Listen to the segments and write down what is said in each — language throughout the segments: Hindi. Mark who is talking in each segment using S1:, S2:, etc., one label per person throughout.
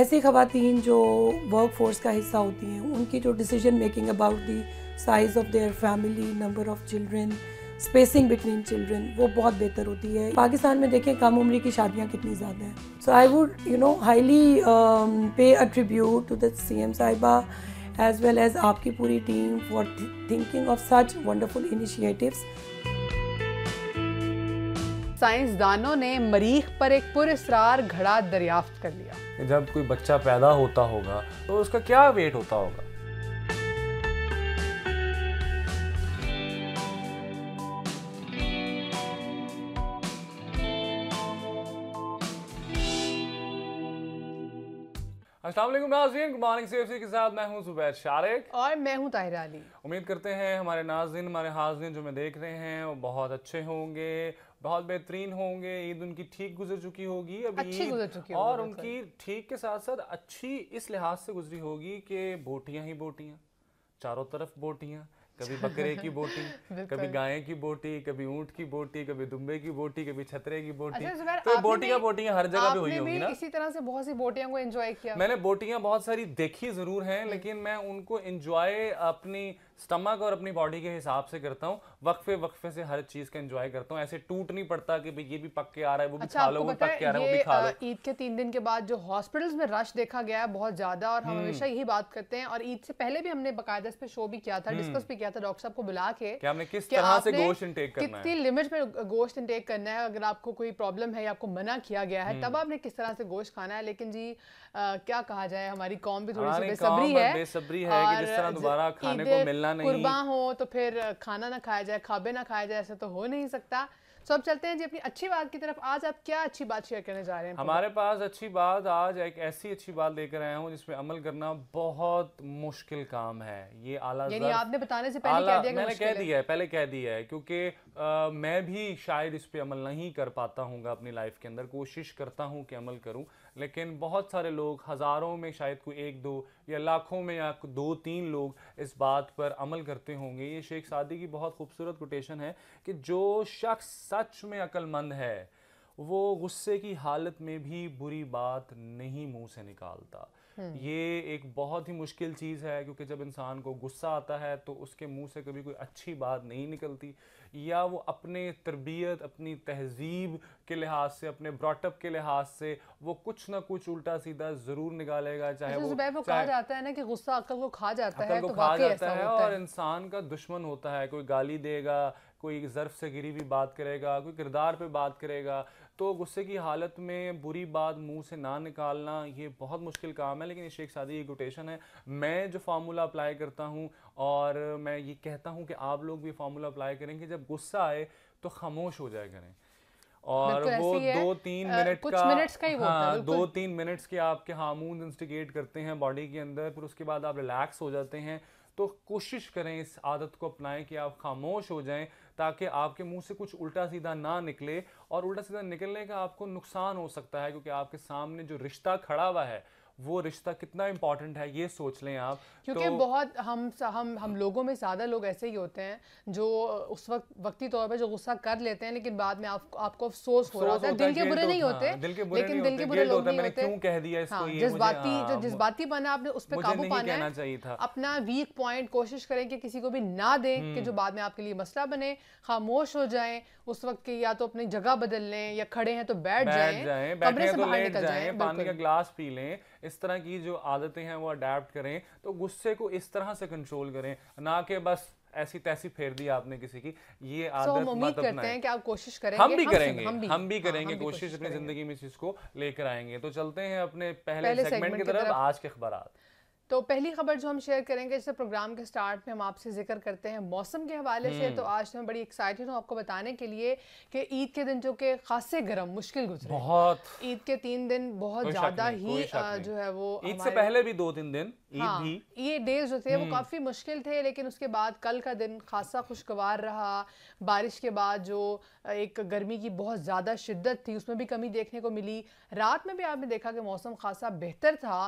S1: ऐसी खातन जो वर्क फोर्स का हिस्सा होती हैं उनकी जो decision making about the size of their family number of children spacing between children वो बहुत बेहतर होती है पाकिस्तान में देखें कम उम्र की शादियाँ कितनी ज़्यादा हैं so I would you know highly pay attribute to the C M साहिबा एज वेल एज़ आपकी पूरी team for thinking of such wonderful initiatives
S2: साइंसदानों ने मरीख पर एक पुरसरार घड़ा दरियाफ्त कर लिया
S3: जब कोई बच्चा पैदा होता होगा तो उसका क्या वेट होता होगा नाजीन गुड मॉर्निंग के साथ मैं हूं जुबैर शारिक
S2: और मैं हूं ताहिर अली
S3: उम्मीद करते हैं हमारे नाजिन हमारे हाजिन जो मैं देख रहे हैं वो बहुत अच्छे होंगे बहुत बेहतरीन होंगे ईद उनकी ठीक गुजर चुकी होगी अभी अच्छी गुजर चुकी और उनकी ठीक के साथ साथ अच्छी इस लिहाज से गुजरी होगी कि बोटियां ही बोटियां चारों तरफ बोटियां कभी बकरे की बोटी कभी गाय की बोटी कभी ऊंट की बोटी कभी दुम्बे की बोटी कभी छतरे की बोटी अच्छा, तो बोटियां बोटियां हर जगह पे हुई होगी ना इसी
S2: तरह से बहुत सी बोटियां को एंजॉय किया मैंने
S3: बोटियां बहुत सारी देखी जरूर हैं हम्म। लेकिन मैं उनको एंजॉय अपनी स्टमक और अपनी बॉडी के हिसाब से करता हूँ वक्फे वक्फे से हर चीज़ का एंजॉय करता हूँ ऐसे टूट नहीं पड़ता कि ये भी पक के आ रहा है वो भी अच्छा, खा लो वो पक के आ रहा है वो भी खा लो
S2: ईद के तीन दिन के बाद जो हॉस्पिटल्स में रश देखा गया है बहुत ज़्यादा और हम हम्म। हमेशा यही बात करते हैं और ईद से पहले भी हमने बाकायदा इस पर शो भी किया था डिस्कस हम्म। भी किया था डॉक्टर साहब को बुला के
S3: हमें किस तरह से गोश्त इनटेक करना है कितनी लिमिट
S2: में गोश्त इनटेक करना है अगर आपको कोई प्रॉब्लम है या आपको मना किया गया है हम्म। तब आपने किस तरह से गोश्त खाना है लेकिन जी क्या कहा जाए हमारी कौम भी थोड़ी हाँ, सी बेसब्री है बेसब्री है कि जिस तरह दोबारा खाने को मिलना नहीं कुर्बान हो तो फिर खाना ना खाया जाए खाबे ना खाया जाए ऐसा तो हो नहीं सकता सो अब चलते हैं जी अपनी अच्छी बात की तरफ आज आप क्या अच्छी बात शेयर करने जा रहे हैं हमारे
S3: पास अच्छी बात आज एक ऐसी अच्छी बात लेकर आया हूँ जिसमें अमल करना बहुत मुश्किल काम है ये आला यानी आपने
S2: बताने से पहले कह दिया मैंने कह दिया
S3: है पहले कह दिया है क्योंकि मैं भी शायद इस पे अमल नहीं कर पाता हूँ अपनी लाइफ के अंदर कोशिश करता हूँ कि अमल करूँ लेकिन बहुत सारे लोग हज़ारों में शायद कोई एक दो या लाखों में या दो तीन लोग इस बात पर अमल करते होंगे ये शेख सादी की बहुत खूबसूरत कोटेशन है कि जो शख्स सच में अक्लमंद है वो गुस्से की हालत में भी बुरी बात नहीं मुंह से निकालता हम्म। ये एक बहुत ही मुश्किल चीज़ है क्योंकि जब इंसान को गुस्सा आता है तो उसके मुंह से कभी कोई अच्छी बात नहीं निकलती या वो अपने तरबियत अपनी तहजीब के लिहाज से अपने ब्रॉटअप के लिहाज से वो कुछ ना कुछ उल्टा सीधा ज़रूर निकालेगा चाहे अच्छा, वो, वो कहा
S2: जाता है ना कि गुस्सा अकल को खा जाता है तो खा जाता है और
S3: इंसान का दुश्मन होता है कोई गाली देगा कोई ज़र्फ से गिरी हुई बात करेगा कोई किरदार पे बात करेगा तो गुस्से की हालत में बुरी बात मुंह से ना निकालना ये बहुत मुश्किल काम है लेकिन ये शेख सादी की कोटेशन है मैं जो फार्मूला अप्लाई करता हूँ और मैं ये कहता हूँ कि आप लोग भी फार्मूला अप्लाई करें कि जब गुस्सा आए तो खामोश हो जाए करें और वो दो तीन मिनट का, मिनट्स का ही हाँ, दो तीन मिनट्स के आपके हार्मोन इंस्टिगेट करते हैं बॉडी के अंदर फिर उसके बाद आप रिलैक्स हो जाते हैं तो कोशिश करें इस आदत को अपनाएं कि आप खामोश हो जाएं ताकि आपके मुंह से कुछ उल्टा सीधा ना निकले और उल्टा सीधा निकलने का आपको नुकसान हो सकता है क्योंकि आपके सामने जो रिश्ता खड़ा हुआ है वो रिश्ता कितना इम्पोर्टेंट है ये सोच लें आप क्योंकि तो, बहुत
S2: हम हम हम लोगों में ज़्यादा लोग ऐसे ही होते हैं जो उस वक्त वक्ती तौर पर जो गुस्सा कर लेते हैं लेकिन बाद में आप, आपको अफसोस हो रहा होता है दिल के बुरे नहीं होते लेकिन हाँ, दिल के बुरे लोग क्यों कह दिया इसको हाँ, जज्बाती हाँ, जो आपने उस पर काबू पाना था अपना वीक पॉइंट कोशिश करें कि किसी को भी ना दें कि हम्म। जो बाद में आपके लिए मसला बने खामोश हो जाएं उस वक्त की या तो अपनी जगह बदल लें या खड़े हैं तो बैठ जाएं कमरे से तो बाहर निकल जाएं पानी का
S3: ग्लास पी लें इस तरह की जो आदतें हैं वो अडेप्ट करें तो गुस्से को इस तरह से कंट्रोल करें ना कि बस ऐसी तैसी फेर दी आपने किसी की ये आदत so, मत मतलब करते हैं कि आप कोशिश करेंगे हम भी हम करेंगे हम भी, हम भी हाँ, करेंगे हाँ, हम कोशिश अपनी जिंदगी में चीज को लेकर आएंगे तो चलते हैं अपने पहले, पहले सेगमेंट की तरफ आज के अखबार
S2: तो पहली खबर जो हम शेयर करेंगे जैसे प्रोग्राम के स्टार्ट में हम आपसे जिक्र करते हैं मौसम के हवाले से तो हम्म। आज तो मैं बड़ी एक्साइटेड हूँ आपको बताने के लिए कि ईद के दिन जो कि खासे गर्म मुश्किल गुजरे बहुत ईद के तीन दिन बहुत ज़्यादा ही जो है वो ईद से पहले
S3: भी दो तीन दिन हाँ,
S2: ये डेज जो थे वो हम्म। काफ़ी मुश्किल थे लेकिन उसके बाद कल का दिन खासा खुशगवार रहा बारिश के बाद जो एक गर्मी की बहुत ज़्यादा शिद्दत थी उसमें भी कमी देखने को मिली रात में भी आपने देखा कि मौसम खासा बेहतर था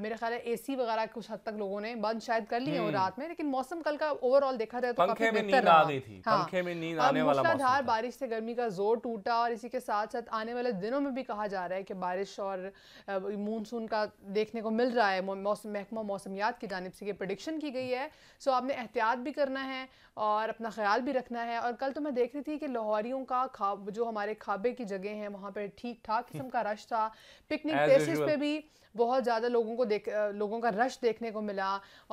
S2: मेरे ख्याल ए सी वगैरह हमारा कुछ हद तक लोगों ने बंद शायद कर लिए हम्म। रात में लेकिन मौसम कल का ओवरऑल देखा जाए तो पंखे में नींद आ गई थी हाँ। पंखे
S3: में नींद आने वाला मूसलाधार
S2: बारिश से गर्मी का जोर टूटा और इसी के साथ साथ आने वाले दिनों में भी कहा जा रहा है कि बारिश और मानसून का देखने को मिल रहा है मौसम महकमा मौसमियात की जानब से ये प्रडिक्शन की गई है सो आपने एहतियात भी करना है और अपना ख्याल भी रखना है और कल तो मैं देख रही थी कि लाहौरियों का जो हमारे खाबे की जगह है वहाँ पर ठीक ठाक किस्म का रश था पिकनिक प्लेसेस पे भी बहुत ज़्यादा लोगों को देख लोगों का रश देखने को मिला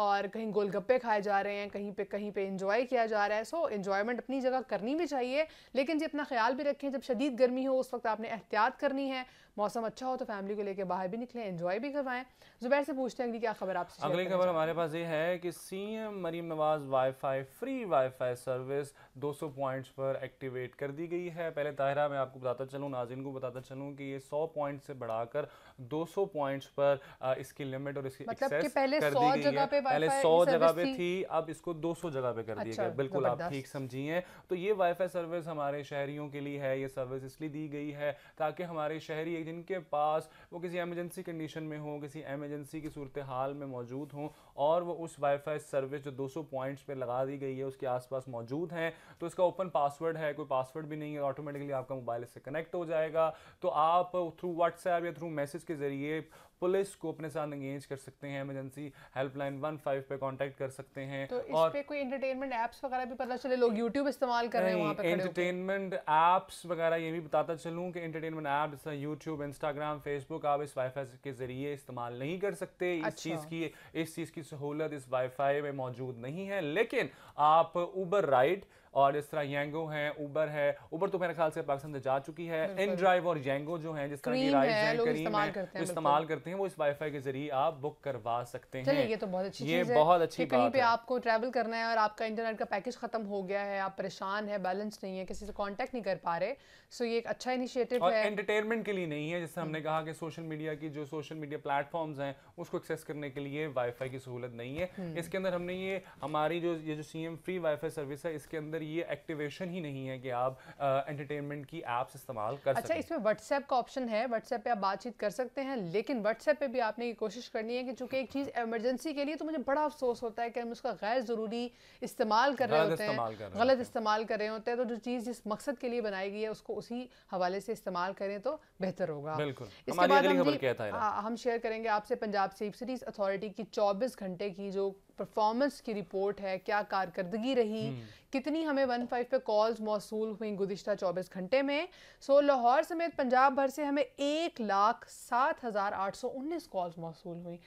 S2: और कहीं गोलगप्पे खाए जा रहे हैं कहीं पे कहीं पे इन्जॉय किया जा रहा है सो इन्जॉयमेंट अपनी जगह करनी भी चाहिए लेकिन जी अपना ख्याल भी रखें जब शदीद गर्मी हो उस वक्त आपने एहतियात करनी है मौसम अच्छा हो तो फैमिली को लेकर बाहर भी निकले इंजॉय भी करवाएं जुबैर से पूछते हैं अगली क्या खबर आपसे अगली खबर हमारे पास
S3: ये है कि CM Maryam Nawaz wifi free wifi service 200 points पर एक्टिवेट कर दी गई है पहले ताहिरा मैं आपको बताता चलूँ नाजिन को बताता चलूँ कि ये सौ पॉइंट से बढ़ाकर 200 पॉइंट्स पर इसकी लिमिट और इसकी मतलब पहले सौ जगह पे पहले 100 जगह पे थी अब इसको 200 जगह पे कर दिया अच्छा, गया बिल्कुल आप ठीक समझिए तो ये वाईफाई सर्विस हमारे शहरियों के लिए है ये सर्विस इसलिए दी गई है ताकि हमारे शहरी जिनके पास वो किसी एमरजेंसी कंडीशन में हो किसी एमरजेंसी की सूरत हाल में मौजूद हों और वो उस वाईफाई सर्विस जो 200 पॉइंट्स पे लगा दी गई है उसके आसपास मौजूद हैं तो इसका ओपन पासवर्ड है कोई पासवर्ड भी नहीं है ऑटोमेटिकली आपका मोबाइल इससे कनेक्ट हो जाएगा तो आप थ्रू व्हाट्सएप या थ्रू मैसेज के ज़रिए पुलिस को अपने साथ एंगेज कर सकते हैं इमरजेंसी हेल्पलाइन वन फाइव पे कॉन्टेक्ट कर सकते हैं तो इस और पे
S2: कोई एंटरटेनमेंट एप्स वगैरह भी पता चले लोग यूट्यूब इस्तेमाल कर रहे हैं पे
S3: एंटरटेनमेंट एप्स वगैरह ये भी बताता चलूँ कि एंटरटेनमेंट ऐप जैसा यूट्यूब इंस्टाग्राम फेसबुक आप इस वाई के जरिए इस्तेमाल नहीं कर सकते अच्छा। इस चीज़ की इस चीज़ की की सहूलत इस वाईफाई में मौजूद नहीं है लेकिन आप उबर राइड और इस तरह येंगो है उबर है उबर तो मेरे ख्याल से पाकिस्तान से जा चुकी है इन ड्राइव और येंगो जो है जिस तरह की इस्तेमाल करते हैं वो इस वाईफाई के जरिए आप बुक करवा सकते हैं ये तो बहुत अच्छी ये बहुत अच्छी कहीं पे
S2: आपको ट्रेवल करना है और आपका इंटरनेट का पैकेज खत्म हो गया है आप परेशान है बैलेंस नहीं है किसी से कॉन्टेक्ट नहीं कर पा रहे सो ये एक अच्छा इनिशियटिव है
S3: एंटरटेनमेंट के लिए नहीं है जैसे हमने हम्म। कहा कि सोशल मीडिया की जो सोशल मीडिया प्लेटफॉर्म्स हैं उसको एक्सेस करने के लिए वाईफाई की सहूलत नहीं है हम्म। इसके अंदर हमने ये हमारी जो ये जो सीएम फ्री वाईफाई सर्विस है इसके अंदर अंदर ये एक्टिवेशन ही नहीं है कि आप एंटरटेनमेंट की एप्स इस्तेमाल कर अच्छा इसमें
S2: व्हाट्सएप का ऑप्शन है व्हाट्सएप पे आप बातचीत कर सकते हैं लेकिन व्हाट्सएप पे भी आपने ये कोशिश करनी है कि चूंकि एक चीज़ एमरजेंसी के लिए तो मुझे बड़ा अफसोस होता है कि हम उसका गैर ज़रूरी इस्तेमाल कर रहे होते हैं गलत इस्तेमाल कर रहे होते हैं तो जो चीज़ जिस मकसद के लिए बनाई गई है उसको उसी हवाले से इस्तेमाल करें तो बेहतर होगा बिल्कुल हम शेयर करेंगे आपसे पंजाब सेफ सिटीज अथॉरिटी की चौबीस घंटे की जो परफॉर्मेंस की रिपोर्ट है क्या कारकर्दगी रही हम्म। कितनी हमें वन फाइव पे कॉल्स मौसू हुई गुजशत चौबीस घंटे में सो लाहौर समेत पंजाब भर से हमें एक लाख सात हज़ार आठ सौ उन्नीस कॉल्स मौसू हुई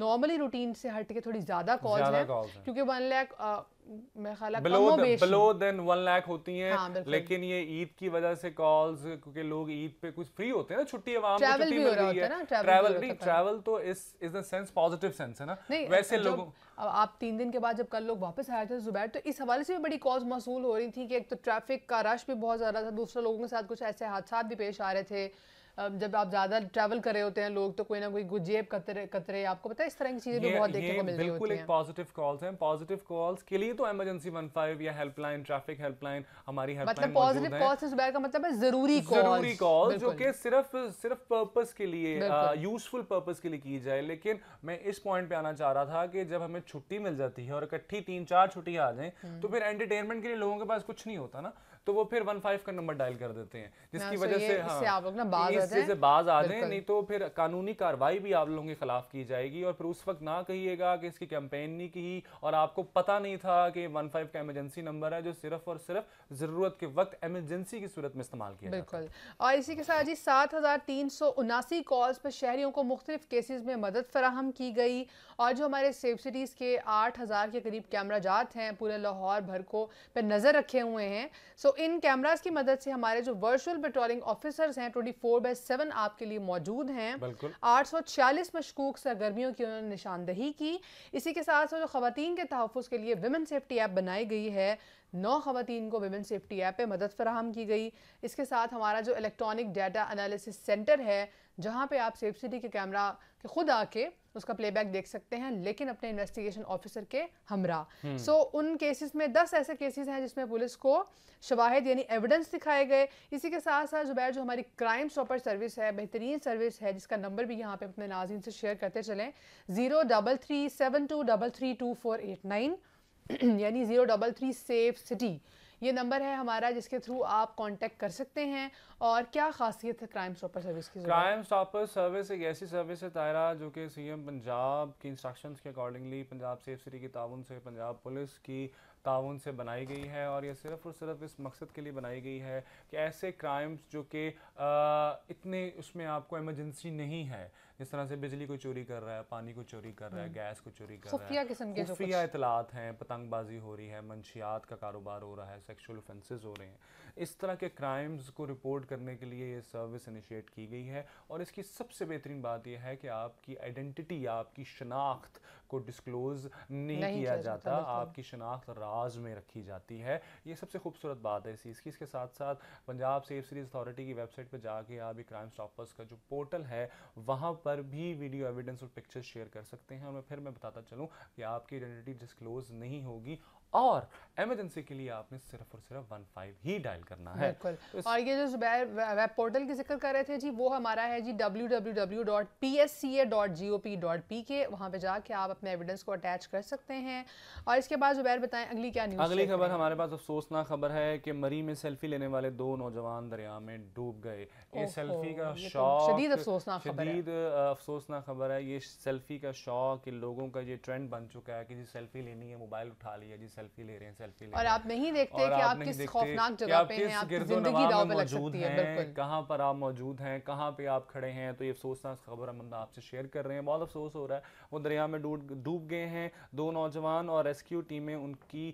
S2: नॉर्मली रूटीन से हट के थोड़ी ज़्यादा कॉल्स हैं क्योंकि one lakh below
S3: than one lakh होती हैं हाँ, लेकिन ये ईद की वजह से कॉल्स क्योंकि लोग ईद पे कुछ फ्री होते हैं ना छुट्टी अवाम को छुट्टी मिल रही है ट्रैवल भी ट्रैवल तो इस is the sense positive sense है ना वैसे लोगों
S2: आप तीन दिन के बाद जब कल लोग वापस आए थे जुबैर तो इस हवाले से भी बड़ी कॉज मौसू हो रही थी कि एक तो ट्रैफिक का रश भी बहुत ज़्यादा था दूसरे लोगों के साथ कुछ ऐसे हादसा भी पेश आ रहे थे जब आप ज़्यादा ट्रैवल कर रहे होते हैं लोग तो कोई ना कोई गुजेब कतरे कतरे आपको पता है इस तरह की चीज़ें भी बहुत देखने को मिल रही होती हैं बिल्कुल एक
S3: पॉजिटिव कॉल्स हैं पॉजिटिव कॉल्स के लिए तो इमरजेंसी 15 या हेल्पलाइन ट्रैफिक हेल्पलाइन हमारी हेल्पलाइन मतलब पॉजिटिव कॉल्स
S2: इस बैर का मतलब है ज़रूरी कॉल ज़रूरी
S3: कॉल जो कि सिर्फ सिर्फ पर्पस के लिए यूजफुल पर्पस के लिए की जाए लेकिन मैं इस पॉइंट पे आना चाह रहा था कि जब हमें छुट्टी मिल जाती है और इकट्ठी तीन चार छुट्टियाँ आ जाए हम्म। तो फिर एंटरटेनमेंट के लिए लोगों के पास कुछ नहीं होता ना तो वो फिर वन फाइव का नंबर डायल कर देते हैं जिसकी हाँ, वजह से हाँ आप लोग ना बाज इससे बाज आ जाए नहीं तो फिर कानूनी कार्रवाई भी आप लोगों के खिलाफ की जाएगी और फिर उस वक्त ना कहिएगा कि इसकी कैंपेन नहीं की और आपको पता नहीं था कि वन फाइव का एमरजेंसी नंबर है जो सिर्फ और सिर्फ जरूरत के वक्त एमरजेंसी की सूरत में इस्तेमाल किया बिल्कुल
S2: और इसी के साथ जी सात हज़ार तीन सौ उनासी कॉल्स पर शहरियों को मुख्तलिफ केसेज में मदद फराहम की गई और जो हमारे सेफ सिटीज़ के आठ हज़ार के करीब कैमरा जात हैं पूरे लाहौर भर को पे नज़र रखे हुए हैं सो इन कैमराज की मदद से हमारे जो वर्चुअल पेट्रोलिंग ऑफिसर्स हैं 24 फोर बाई सेवन आपके लिए मौजूद हैं आठ सौ छियालीस मशकूक सरगर्मियों की उन्होंने निशानदही की इसी के साथ जो खातन के तहफ़ के लिए विमेन सेफ्टी ऐप बनाई गई है नौ खातन को विमेन सेफ्टी ऐप पर मदद फराहम की गई इसके साथ हमारा जो इलेक्ट्रॉनिक डाटा अनालिस सेंटर है जहाँ पे आप सेफ सिटी के कैमरा के खुद आके उसका प्लेबैक देख सकते हैं लेकिन अपने इन्वेस्टिगेशन ऑफिसर के हमरा सो हम्म। so, उन केसेस में दस ऐसे केसेस हैं जिसमें पुलिस को शवाहद यानी एविडेंस दिखाए गए इसी के साथ साथ जुबैर जो हमारी क्राइम स्टॉपर सर्विस है बेहतरीन सर्विस है जिसका नंबर भी यहाँ पे अपने नाजीन से शेयर करते चलें zero double three seven two double three two four eight nine यानी zero double three safe city ये नंबर है हमारा जिसके थ्रू आप कांटेक्ट कर सकते हैं और क्या खासियत है क्राइम स्टॉपर सर्विस की क्राइम
S3: स्टॉपर सर्विस एक ऐसी सर्विस है तायरा जो कि सीएम पंजाब की इंस्ट्रक्शन के अकॉर्डिंगली पंजाब सेफ सिटी की ताउन से पंजाब पुलिस की ताउन से बनाई गई है और ये सिर्फ और सिर्फ इस मकसद के लिए बनाई गई है कि ऐसे क्राइम्स जो कि इतने उसमें आपको एमरजेंसी नहीं है इस तरह से बिजली को चोरी कर रहा है पानी को चोरी कर रहा है हम्म। गैस को चोरी कर रहा है खुफिया इतलात हैं पतंगबाजी हो रही है मंशियात का कारोबार हो रहा है सेक्शुअल ऑफेंसेज हो रहे हैं इस तरह के क्राइम्स को रिपोर्ट करने के लिए ये सर्विस इनिशिएट की गई है और इसकी सबसे बेहतरीन बात यह है कि आपकी आइडेंटिटी आपकी शनाख्त को डिस्क्लोज नहीं, नहीं किया जाता आपकी शनाख्त राज में रखी जाती है ये सबसे खूबसूरत बात है इस चीज़ की इसके साथ साथ पंजाब सेफ सीरीज अथॉरिटी की वेबसाइट पर जाके आप ये क्राइम स्टॉपर्स का जो पोर्टल है वहाँ पर पर भी वीडियो एविडेंस और पिक्चर शेयर कर सकते हैं और मैं फिर मैं बताता चलूँ कि आपकी आइडेंटिटी डिस्क्लोज नहीं होगी और एमरजेंसी के लिए आपने सिर्फ और सिर्फ वन फाइव ही डायल करना है तो और ये जो
S2: वेब पोर्टल की जिक्र कर रहे थे जी वो हमारा है जी W W W dot P S C A G O P dot P K वहाँ पे जाके आप अपने एविडेंस को अटैच कर सकते हैं और इसके बाद जुबैर बताएं अगली क्या न्यूज़ अगली खबर हमारे
S3: पास अफसोसनाक खबर है कि मरी में सेल्फी लेने वाले दो नौजवान दरिया में डूब गए ये सेल्फी का तो शौक शदीद अफसोसनाक शदीद अफसोसनाक खबर है ये सेल्फी का शौक लोगों का ये ट्रेंड बन चुका है कि जी सेल्फी लेनी है मोबाइल उठा लिया जी सेल्फी ले रहे हैं सेल्फी ले और आप नहीं देखते कि आप किस खौफनाक जगह पे हैं आप जिंदगी दाव पे लग पर आप मौजूद हैं कहाँ पे आप खड़े हैं तो ये अफसोसनाक खबर हम आपसे शेयर कर रहे हैं बहुत अफसोस हो रहा है वो दरिया में डूब डूब गए हैं दो नौजवान और रेस्क्यू टीमें उनकी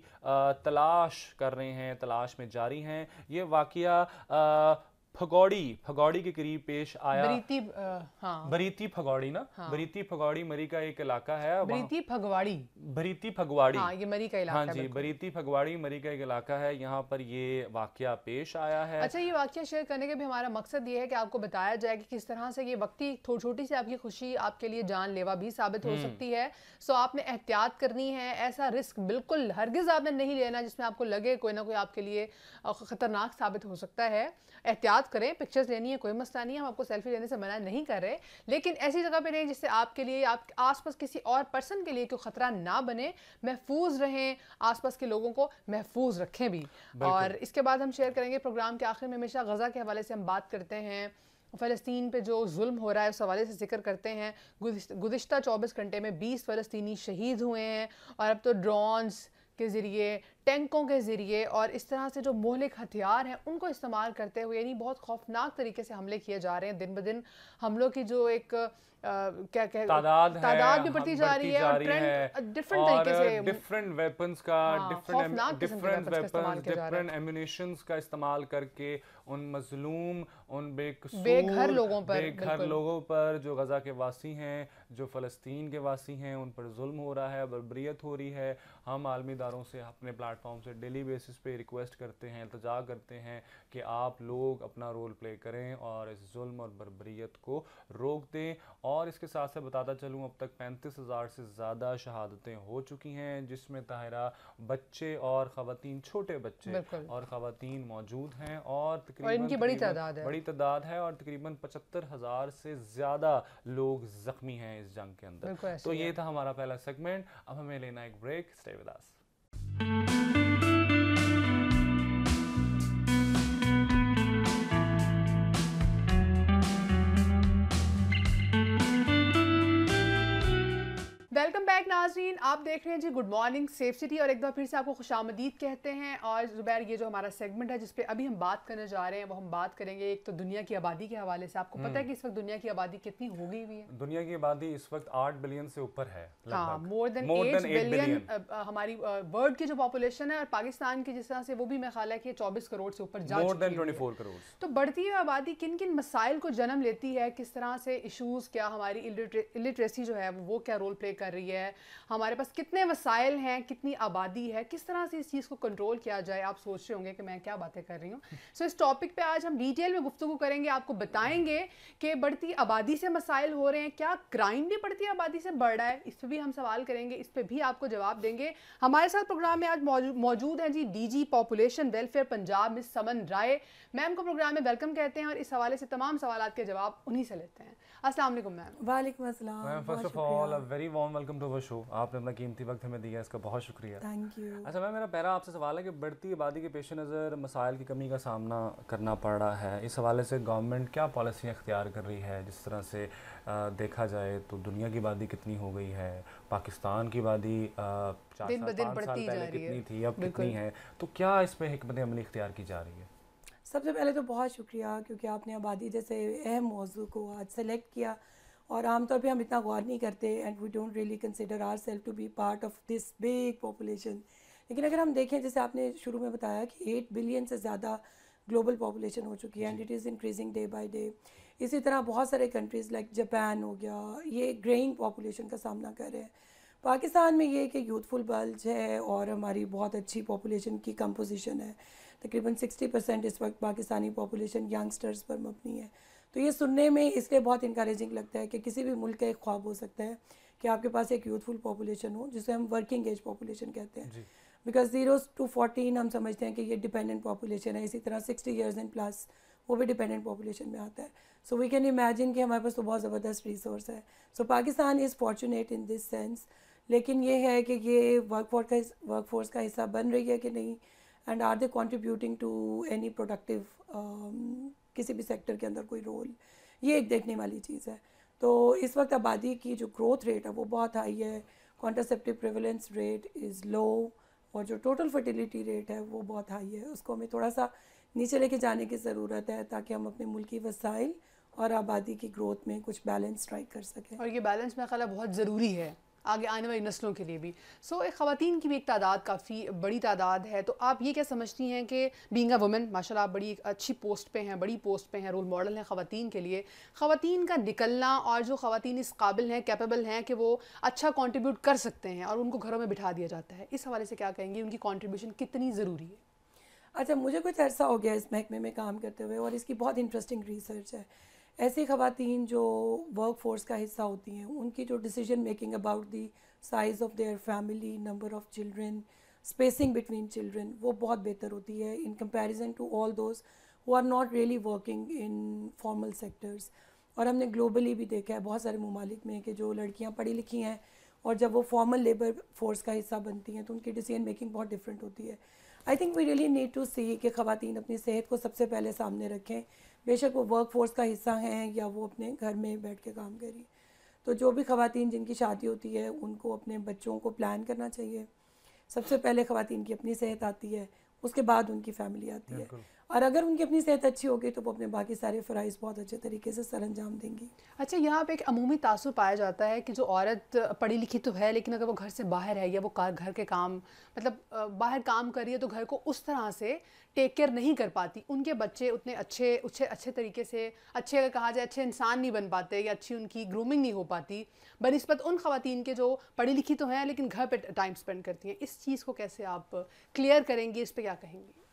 S3: तलाश कर रहे हैं तलाश में जारी हैं ये वाक़ फगौड़ी फगौड़ी के करीब पेश आया बरीती हाँ। बरीती फगौड़ी ना हाँ। बरीती फगौड़ी मरी का एक इलाका है बरीती फगवाड़ी बरीती फगवाड़ी हाँ, ये
S2: मरी का इलाका हाँ जी
S3: बरीती फगवाड़ी मरी का एक इलाका है यहाँ पर ये वाक्य पेश आया है अच्छा ये
S2: वाक्य शेयर करने का भी हमारा मकसद ये है कि आपको बताया जाए कि किस तरह से ये वक्ती छोटी सी आपकी खुशी आपके लिए जानलेवा भी साबित हो हम्म। सकती है सो आपने एहतियात करनी है ऐसा रिस्क बिल्कुल हरगिज आपने नहीं लेना जिसमें आपको लगे कोई ना कोई आपके लिए खतरनाक साबित हो सकता है एहतियात बात करें पिक्चर्स लेनी है कोई मसला नहीं है हम आपको सेल्फी लेने से मना नहीं कर रहे लेकिन ऐसी जगह पर रहें जिससे आपके लिए आप आसपास किसी और पर्सन के लिए कोई ख़तरा ना बने महफूज रहें आसपास के लोगों को महफूज रखें भी और इसके बाद हम शेयर करेंगे प्रोग्राम के आखिर में हमेशा गज़ा के हवाले से हम बात करते हैं फ़लस्तीन पे जो जुल्म हो रहा है उस हवाले से जिक्र करते हैं गुज्त चौबीस घंटे में बीस फ़लस्तनी शहीद हुए हैं और अब तो ड्रोन्स के ज़रिए टैंकों के ज़रिए और इस तरह से जो मोहलिक हथियार हैं उनको इस्तेमाल करते हुए यानी बहुत खौफनाक तरीके से हमले किए जा रहे हैं दिन ब दिन हमलों की जो एक क्या कह तादाद तादाद भी बढ़ती जा रही है और ट्रेंड डिफरेंट तरीके से
S3: डिफरेंट वेपन्स का डिफरेंट वेपन्स डिफरेंट एम्यूनिशंस का इस्तेमाल करके उन मजलूम उन बेघर लोगों पर बेघर लोगों पर जो गजा के वासी हैं जो फ़लस्तीन के वासी हैं उन पर जुल्म हो रहा है बरबरीत हो रही है हम आलमी दारों से अपने प्लाट प्लेटफॉर्म से डेली बेसिस पे रिक्वेस्ट करते हैं इल्तजा करते हैं कि आप लोग अपना रोल प्ले करें और इस जुल्म और बरबरीत को रोक दें और इसके साथ साथ बताता चलूँ अब तक पैंतीस हज़ार से ज़्यादा शहादतें हो चुकी हैं जिसमें तहरा बच्चे और ख़वान छोटे बच्चे और ख़वान मौजूद हैं और तकरीबन बड़ी तादाद है बड़ी तादाद है और तकरीबन पचहत्तर हज़ार से ज़्यादा लोग ज़ख्मी हैं इस जंग के अंदर तो ये था हमारा पहला सेगमेंट अब हमें लेना एक ब्रेक स्टे
S2: नाजरीन आप देख रहे हैं जी गुड मॉर्निंग सेफ सिटी और एक बार फिर से आपको खुश आमदीद कहते हैं और जुबैर ये जो हमारा सेगमेंट है जिसपे अभी हम बात करने जा रहे हैं वो हम बात करेंगे एक तो दुनिया की आबादी के हवाले से आपको पता है हम्म। कि इस वक्त दुनिया की आबादी कितनी हो गई हुई
S3: है दुनिया की आबादी इस वक्त आठ बिलियन से ऊपर है हाँ मोर देन एट बिलियन
S2: हमारी वर्ल्ड की जो पॉपुलेशन है और पाकिस्तान की जिस तरह से वो भी मेरा ख्याल है कि चौबीस करोड़ से ऊपर
S3: करोड़
S2: तो बढ़ती हुई आबादी किन किन मसाइल को जन्म लेती है किस तरह से इशूज़ क्या हमारी इलिटरेसी जो है वो क्या रोल प्ले कर रही है हमारे पास कितने वसाइल हैं कितनी आबादी है किस तरह से इस चीज़ को कंट्रोल किया जाए आप सोच रहे होंगे कि मैं क्या बातें कर रही हूँ सो so, इस टॉपिक पर आज हम डिटेल में गुफ्तु करेंगे आपको बताएंगे कि बढ़ती आबादी से मसाइल हो रहे हैं क्या क्राइम भी बढ़ती आबादी से बढ़ रहा है इस पर भी हम सवाल करेंगे इस पर भी आपको जवाब देंगे हमारे साथ प्रोग्राम में आज मौजूद हैं जी D G population welfare Punjab miss Saman Rai ma'am को प्रोग्राम में वेलकम कहते हैं और इस हवाले से तमाम सवाल के जवाब उन्हीं से लेते हैं अस्सलाम वालेकुम मैम वालेकुम अस्सलाम ma'am first of all
S3: a very warm welcome to our show आपने अपना कीमती वक्त हमें दिया इसका बहुत शुक्रिया थैंक यू अच्छा मैम मेरा पहला आपसे सवाल है कि बढ़ती आबादी के पेश नज़र मसाइल की कमी का सामना करना पड़ रहा है इस हवाले से गवर्नमेंट क्या पॉलिसियाँ अख्तियार कर रही है जिस तरह से देखा जाए तो दुनिया की आबादी कितनी हो गई है पाकिस्तान की आबादी चार साल पाँच साल पहले कितनी थी अब कितनी है तो क्या इस पर हमत अमली इख्तियार की जा रही है
S1: सबसे पहले तो बहुत शुक्रिया क्योंकि आपने आबादी जैसे अहम मौजू को आज सेलेक्ट किया और आमतौर पे हम इतना गौर नहीं करते and we don't really consider our self to be part of this big population लेकिन अगर हम देखें जैसे आपने शुरू में बताया कि एट बिलियन से ज़्यादा ग्लोबल पॉपुलेशन हो चुकी है and it is increasing day by day इसी तरह बहुत सारे कंट्रीज़ लाइक जापान हो गया ये ग्रेइंग पॉपुलेशन का सामना कर रहे हैं पाकिस्तान में ये कि यूथफुल बल्ज है और हमारी बहुत अच्छी पॉपुलेशन की कंपोजिशन है तकरीबन 60 परसेंट इस वक्त पाकिस्तानी पॉपुलेशन यंगस्टर्स पर मबनी है तो ये सुनने में इसलिए बहुत इंक्रेजिंग लगता है कि किसी भी मुल्क का एक ख्वाब हो सकता है कि आपके पास एक यूथफुल पॉपुलेशन हो जिसे हम वर्किंग एज पॉपुलेशन कहते हैं बिकॉज जीरो टू फोर्टीन हम समझते हैं कि ये डिपेंडेंट पॉपुलेशन है इसी तरह सिक्सटी ईयर्स एंड प्लस वो भी डिपेंडेंट पॉपुलेशन में आता है सो वी कैन इमेजिन कि हमारे पास तो बहुत ज़बरदस्त रिसोर्स है so Pakistan is fortunate in this sense लेकिन ये है कि ये वर्क फोर्स का वर्क फोर्स का हिस्सा बन रही है कि नहीं and are they contributing to any productive किसी भी सेक्टर के अंदर कोई रोल ये एक देखने वाली चीज़ है तो इस वक्त आबादी की जो ग्रोथ रेट है वो बहुत हाई है contraceptive prevalence rate is low और जो टोटल फर्टिलिटी रेट है वो बहुत हाई है उसको हमें थोड़ा सा नीचे लेके जाने की ज़रूरत है ताकि हम अपने मुल्क वसाइल और आबादी की ग्रोथ में कुछ बैलेंस ट्राई कर सकें
S2: और ये बैलेंस मेरा ख्याल बहुत ज़रूरी है आगे आने वाली नस्लों के लिए भी सो so, ख़वान की भी एक तादाद काफ़ी बड़ी तादाद है तो आप ये क्या समझती हैं कि बींग अ वुमेन माशा आप बड़ी अच्छी पोस्ट पर हैं बड़ी पोस्ट पर हैं रोल मॉडल हैं ख़वान के लिए ख़वान का निकलना और जो ख़वान इस काबिल हैं कैपेबल हैं कि वो अच्छा कॉन्ट्रीब्यूट कर सकते हैं और उनको घरों में बिठा दिया जाता है इस हवाले से क्या कहेंगे उनकी कॉन्ट्रीब्यूशन
S1: कितनी ज़रूरी है अच्छा मुझे कुछ ऐसा हो गया इस महकमे में काम करते हुए और इसकी बहुत इंटरेस्टिंग रिसर्च है ऐसी खातन जो वर्क फोर्स का हिस्सा होती हैं उनकी जो decision making about the size of their family number of children spacing between children वो बहुत बेहतर होती है in comparison to all those who are not really working in formal sectors और हमने ग्लोबली भी देखा है बहुत सारे ममालिक में कि जो लड़कियाँ पढ़ी लिखी हैं और जब वो फॉर्मल लेबर फोर्स का हिस्सा बनती हैं तो उनकी डिसीजन मेकिंग बहुत डिफरेंट होती है I think we really need to see कि खातन अपनी सेहत को सबसे पहले सामने रखें बेशक वो वर्क फोर्स का हिस्सा हैं या वो अपने घर में बैठ के काम करें तो जो भी खातन जिनकी शादी होती है उनको अपने बच्चों को प्लान करना चाहिए सबसे पहले खातन की अपनी सेहत आती है उसके बाद उनकी फैमिली आती है और अगर उनकी अपनी सेहत अच्छी होगी तो वो अपने बाकी सारे फ़राइज़ बहुत अच्छे तरीके से सर अंजाम देंगी अच्छा यहाँ पे एक अमूमी तासर पाया जाता है कि जो
S2: औरत पढ़ी लिखी तो है लेकिन अगर वो घर से बाहर है या वो घर के काम मतलब बाहर काम कर रही है तो घर को उस तरह से टेक केयर नहीं कर पाती उनके बच्चे उतने अच्छे अच्छे अच्छे तरीके से अच्छे अगर कहा जाए अच्छे इंसान नहीं बन पाते या अच्छी उनकी ग्रूमिंग नहीं हो पाती बनस्बत उन खातन के जो पढ़ी लिखी तो हैं लेकिन घर पर टाइम स्पेंड करती हैं इस चीज़ को कैसे आप क्लियर करेंगी इस पर क्या कहेंगी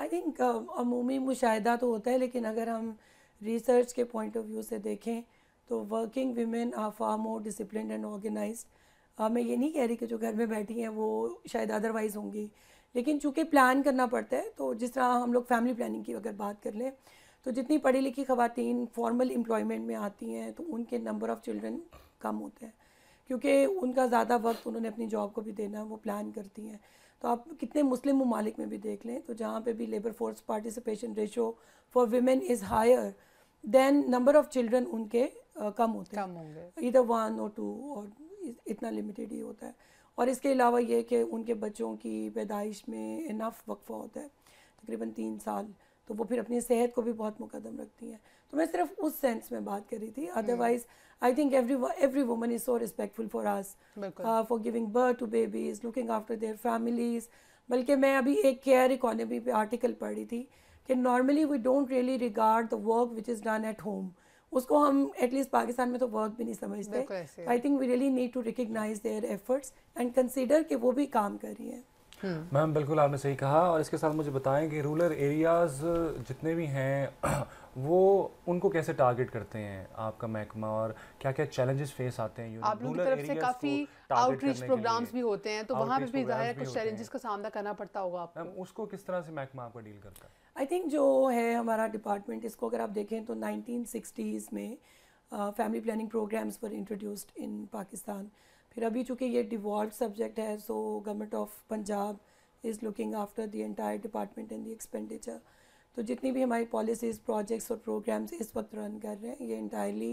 S1: आई थिंक अमूमी मुशाह तो होता है लेकिन अगर हम रिसर्च के पॉइंट ऑफ व्यू से देखें तो working women are far more discipline and organise मैं ये नहीं कह रही कि जो घर में बैठी हैं वो शायद अदरवाइज़ होंगी लेकिन चूँकि प्लान करना पड़ता है तो जिस तरह हम लोग फैमिली प्लानिंग की अगर बात कर लें तो जितनी पढ़ी लिखी खातन फॉर्मल एम्प्लॉयमेंट में आती हैं तो उनके नंबर ऑफ़ चिल्ड्रन कम होते हैं क्योंकि उनका ज़्यादा वक्त उन्होंने अपनी जॉब को भी देना है वो प्लान करती हैं तो आप कितने मुस्लिम ममालिक में भी देख लें तो जहाँ पे भी labour force participation ratio for women is higher than number of children उनके आ, कम होते कम होंगे इधर वन और टू और इतना लिमिटेड ही होता है और इसके अलावा ये कि उनके बच्चों की पैदाइश में इनफ वक्फा होता है तकरीबन तीन साल तो वो फिर अपनी सेहत को भी बहुत मुकदम रखती हैं तो मैं सिर्फ उस सेंस में बात कर रही थी otherwise I think every every woman is so respectful for us for giving birth to babies looking after their families बल्कि मैं अभी एक केयर इकोनॉमी पे आर्टिकल पढ़ रही थी कि normally we don't really regard the work which is done at home उसको हम एटलीस्ट पाकिस्तान में तो वर्क भी नहीं समझते I think we really need to recognise their efforts and consider कि वो भी काम कर रही हैं
S3: हम्म। मैम बिल्कुल आपने सही कहा और इसके साथ मुझे बताएं कि रूरल एरियाज़ जितने भी हैं वो उनको कैसे टारगेट करते हैं आपका महकमा और क्या क्या चैलेंजेस फेस आते हैं आप लोगों की तरफ से काफ़ी आउटरीच प्रोग्राम्स भी
S1: होते हैं तो वहाँ पे भी ज़ाहिर कुछ चैलेंजेस का सामना करना पड़ता
S3: होगा आपको उसको किस तरह से महकमा आपका डील करता है
S1: आई थिंक जो है हमारा डिपार्टमेंट इसको अगर आप देखें तो नाइनटीन में फैमिली प्लानिंग प्रोग्राम्स पर इंट्रोड्यूस्ड इन पाकिस्तान फिर अभी चूंकि ये डिवॉल्व सब्जेक्ट है so government of Punjab is looking after the entire department and the expenditure तो जितनी भी हमारी पॉलिसीज़ प्रोजेक्ट्स और प्रोग्राम्स इस वक्त रन कर रहे हैं ये इंटायरली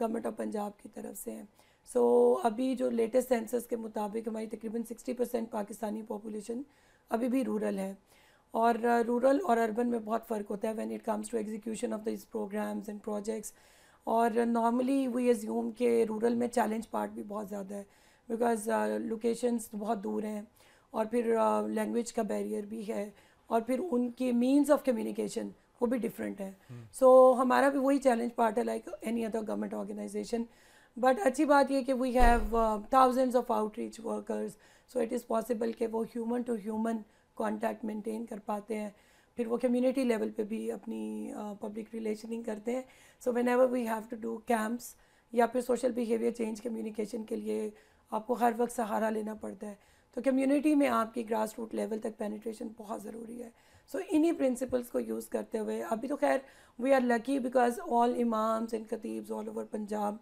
S1: गवर्नमेंट ऑफ पंजाब की तरफ से हैं सो so, अभी जो लेटेस्ट सेंसस के मुताबिक हमारी तकरीबन 60 परसेंट पाकिस्तानी पॉपुलेशन अभी भी रूरल है और रूरल और अर्बन में बहुत फ़र्क होता है when it comes to execution of this programmes and projects और नॉर्मली वी एज्यूम के रूरल में चैलेंज पार्ट भी बहुत ज़्यादा है बिकॉज लोकेशंस uh, बहुत दूर हैं और फिर लैंग्वेज uh, का बैरियर भी है और फिर उनके मीन्स ऑफ कम्युनिकेशन वो भी डिफरेंट है सो हम्म। so, हमारा भी वही चैलेंज पार्ट है like any other government organisation but अच्छी बात यह कि we have thousands of outreach workers so it is possible कि वो human to human contact maintain कर पाते हैं फिर वो कम्युनिटी लेवल पे भी अपनी पब्लिक uh, रिलेशनिंग करते हैं so whenever we have to do camps या फिर सोशल बिहेवियर चेंज कम्युनिकेशन के लिए आपको हर वक्त सहारा लेना पड़ता है तो कम्युनिटी में आपकी ग्रास रूट लेवल तक पेनिट्रेशन बहुत ज़रूरी है सो so, इन्हीं प्रिंसिपल्स को यूज़ करते हुए अभी तो खैर we are lucky because all imams and खतीब्स ऑल ओवर पंजाब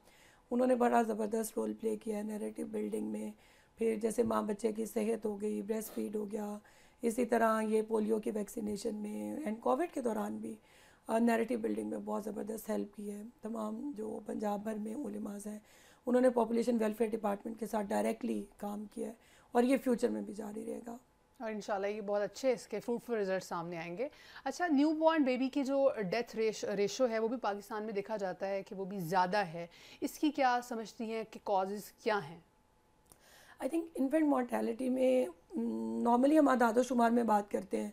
S1: उन्होंने बड़ा ज़बरदस्त रोल प्ले किया है नरेटिव बिल्डिंग में फिर जैसे माँ बच्चे की सेहत हो गई ब्रेस्ट फीड हो गया इसी तरह ये पोलियो की वैक्सीनेशन में एंड कोविड के दौरान भी नैरेटिव बिल्डिंग में बहुत ज़बरदस्त हेल्प की है तमाम जो पंजाब भर में उलमास हैं उन्होंने पॉपुलेशन वेलफेयर डिपार्टमेंट के साथ डायरेक्टली काम किया है और ये फ्यूचर में भी जारी रहेगा
S2: और इंशाल्लाह ये बहुत अच्छे इसके फ्रूटफुल रिजल्ट सामने आएंगे अच्छा न्यू बॉर्न बेबी की जो डेथ रेश रेशो है वो भी पाकिस्तान में देखा जाता है कि वो भी ज़्यादा है इसकी क्या समझती हैं कि कॉजेज़ क्या
S1: हैं आई थिंक इन्फेंट मॉर्टेलिटी में नॉर्मली mm, हम आदाद शुमार में बात करते हैं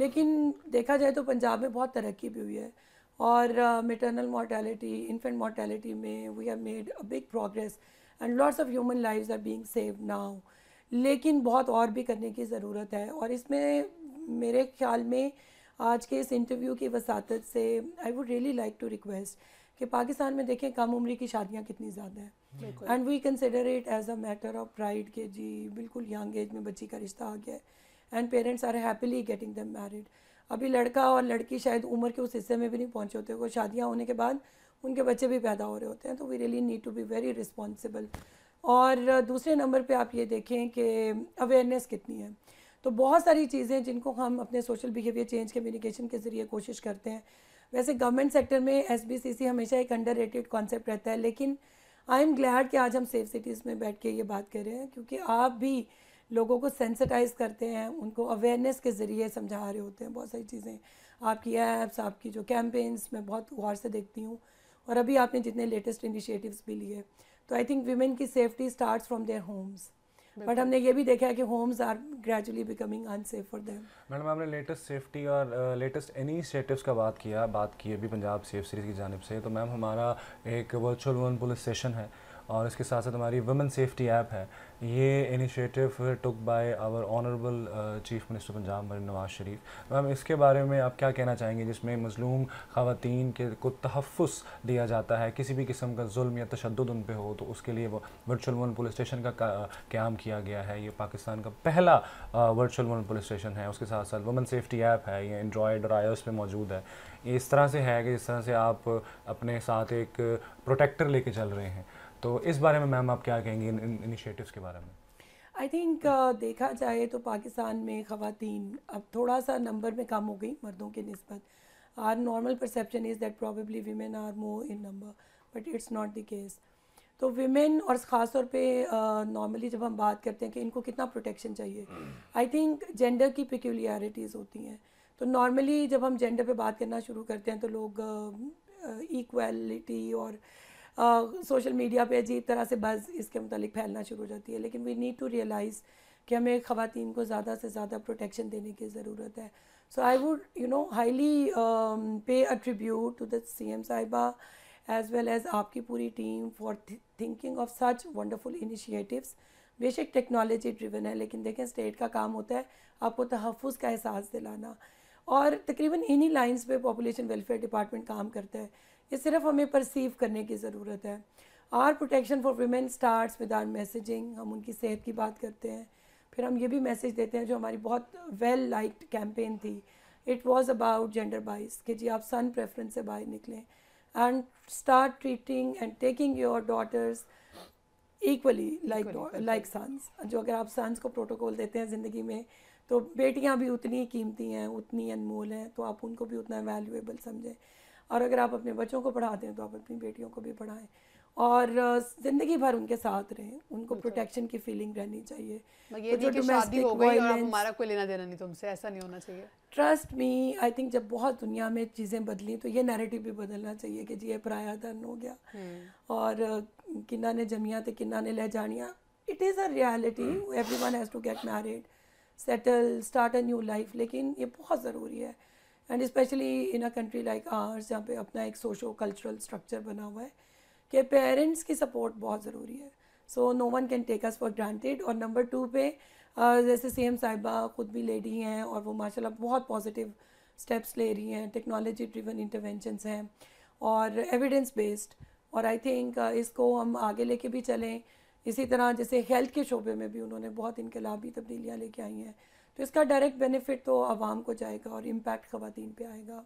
S1: लेकिन देखा जाए तो पंजाब में बहुत तरक्की भी हुई है और मेटर्नल मॉर्टेलिटी इन्फेंट मॉर्टेलिटी में we have made a big progress and lots of human life are being save now लेकिन बहुत और भी करने की ज़रूरत है और इसमें मेरे ख्याल में आज के इस इंटरव्यू की वसात से I would really like to request कि पाकिस्तान में देखें कम उम्र की शादियाँ कितनी ज़्यादा हैं and we consider it as a matter of pride के जी बिल्कुल यंग एज में बच्ची का रिश्ता आ गया है and parents are happily getting them married अभी लड़का और लड़की शायद उम्र के उस हिस्से में भी नहीं पहुँचे होते वो शादियाँ होने के बाद उनके बच्चे भी पैदा हो रहे होते हैं तो we really need to be very responsible और दूसरे नंबर पे आप ये देखें कि अवेयरनेस कितनी है तो बहुत सारी चीज़ें जिनको हम अपने सोशल बिहेवियर चेंज कम्युनिकेशन के ज़रिए कोशिश करते हैं वैसे गवर्नमेंट सेक्टर में एस हमेशा एक अंडर रेटेड कॉन्सेप्ट रहता है लेकिन आई एम ग्लैड कि आज हम सेफ सिटीज़ में बैठ के ये बात कर रहे हैं क्योंकि आप भी लोगों को सेंसिटाइज करते हैं उनको अवेयरनेस के ज़रिए समझा रहे होते हैं बहुत सारी चीज़ें आपकी ऐप्स आपकी जो कैंपेन्स मैं बहुत गौर से देखती हूँ और अभी आपने जितने लेटेस्ट इनिशिएटिव्स भी लिए तो आई थिंक वीमेन की safety start from their homes but हमने ये भी देखा है कि homes are gradually becoming unsafe for
S3: them madam आपने लेटेस्ट सेफ्टी और लेटेस्ट इनिशिएटिव्स का बात किया बात की अभी पंजाब सेफ सीरीज़ की जानब से तो मैम हमारा एक वर्चुअल वन पुलिस सेशन है और इसके साथ साथ हमारी वुमेन सेफ्टी ऐप है ये initiative took by our honourable chief minister Punjab Nawaz Sharif ma'am इसके बारे में आप क्या कहना चाहेंगे जिसमें मजलूम खातन के को तहफ़ दिया जाता है किसी भी किस्म का जुल्म या तशद उन पर हो तो उसके लिए वर्चुअल वन पुलिस स्टेशन का क्याम किया गया है ये पाकिस्तान का पहला वर्चुअल वन पुलिस स्टेशन है उसके साथ साथ वुमेन सेफ्टी ऐप है ये एंड्रॉयड और आयोस पर मौजूद है इस तरह से है कि जिस तरह से आप अपने साथ एक प्रोटेक्टर लेके चल रहे हैं तो इस बारे में मैम आप क्या कहेंगी इन इनिशिएटिव्स के बारे में
S1: आई थिंक uh, देखा जाए तो पाकिस्तान में ख़वातीन अब थोड़ा सा नंबर में कम हो गई मर्दों के नस्बत our normal perception is that probably women are more in number but it's not the case तो वीमेन और ख़ास तौर पर नॉर्मली जब हम बात करते हैं कि इनको कितना प्रोटेक्शन चाहिए आई थिंक जेंडर की पिक्यूलियरिटीज़ होती हैं तो नॉर्मली जब हम जेंडर पे बात करना शुरू करते हैं तो लोग इक्वलिटी uh, uh और uh, सोशल मीडिया पे अजीब तरह से बस इसके मतलब फैलना शुरू हो जाती है लेकिन वी नीड टू रियलाइज़ कि हमें ख़वान को ज़्यादा से ज़्यादा प्रोटेक्शन देने की ज़रूरत है so I would you know highly pay attribute to the C M साहिबा एज़ वेल एज़ आपकी पूरी team for thinking of such wonderful initiatives बेशक टेक्नोलॉजी ड्रिवन है लेकिन देखें स्टेट का काम होता है आपको तहफ़ का एहसास दिलाना और तकरीबन इन्हीं लाइंस पे पॉपुलेशन वेलफेयर डिपार्टमेंट काम करता है ये सिर्फ हमें परसीव करने की ज़रूरत है our protection for women starts with our messaging हम उनकी सेहत की बात करते हैं फिर हम ये भी मैसेज देते हैं जो हमारी बहुत वेल लाइक्ड कैंपेन थी it was about gender bias कि जी आप सन प्रेफरेंस से बाहर निकलें and start treating and taking your daughters equally like like sons जो अगर आप सन्स को प्रोटोकॉल देते हैं ज़िंदगी में तो बेटियाँ भी उतनी कीमती हैं उतनी अनमोल हैं तो आप उनको भी उतना वैल्यूएबल समझें और अगर आप अपने बच्चों को पढ़ाते हैं तो आप अपनी बेटियों को भी पढ़ाएं और ज़िंदगी भर उनके साथ रहें उनको प्रोटेक्शन की फीलिंग रहनी चाहिए ये तो जो शादी हो गई और हमारा
S2: कोई लेना देना नहीं तुमसे
S1: ऐसा नहीं होना चाहिए ट्रस्ट मी आई थिंक जब बहुत दुनिया में चीज़ें बदली तो ये नैरेटिव भी बदलना चाहिए कि जी ये पराया धन हो गया हम्म। और किन्ना ने जमिया तो किन्ना ने ले जानिया it is a reality everyone has to get married settle start a new life लेकिन ये बहुत ज़रूरी है and specially in a country like ours जहाँ पे अपना एक सोशो कल्चरल स्ट्रक्चर बना हुआ है कि पेरेंट्स की सपोर्ट बहुत ज़रूरी है so no one can take us for granted और नंबर टू पे जैसे सी एम साहिबा ख़ुद भी लेडी हैं और वो माशा बहुत पॉजिटिव स्टेप्स ले रही हैं टेक्नोलॉजी ड्रिवन इंटरवेंशनस हैं और एविडेंस बेस्ड और आई थिंक इसको हम आगे लेके भी चलें इसी तरह जैसे हेल्थ के शोबे में भी उन्होंने बहुत इनकलाबी तब्दीलियाँ लेके आई हैं तो इसका डायरेक्ट बेनिफिट तो आवाम को जाएगा और इम्पैक्ट ख़वान पर आएगा